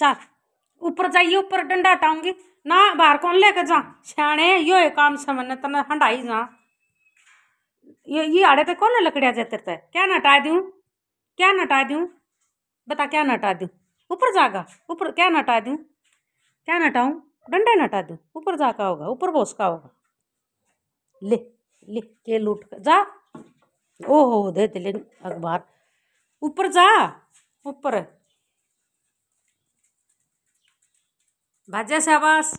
चल ऊपर जाइए ऊपर डंडा टाऊंगी ना बाहर कौन लेके जा सियाने यो काम समझने तेने हंडाई जा ये ये आड़े तो कौन लकड़िया जाते ते क्या नटा दूँ क्या नटा दूँ बता क्या नटा दूँ ऊपर जागा ऊपर क्या नटा दूँ क्या नटाऊँ डंडे नटा दूँ ऊपर जाका होगा ऊपर बोस का होगा ले ले के लूट जा ओहो दे दिले अखबार ऊपर जा ऊपर Vaya Sabas.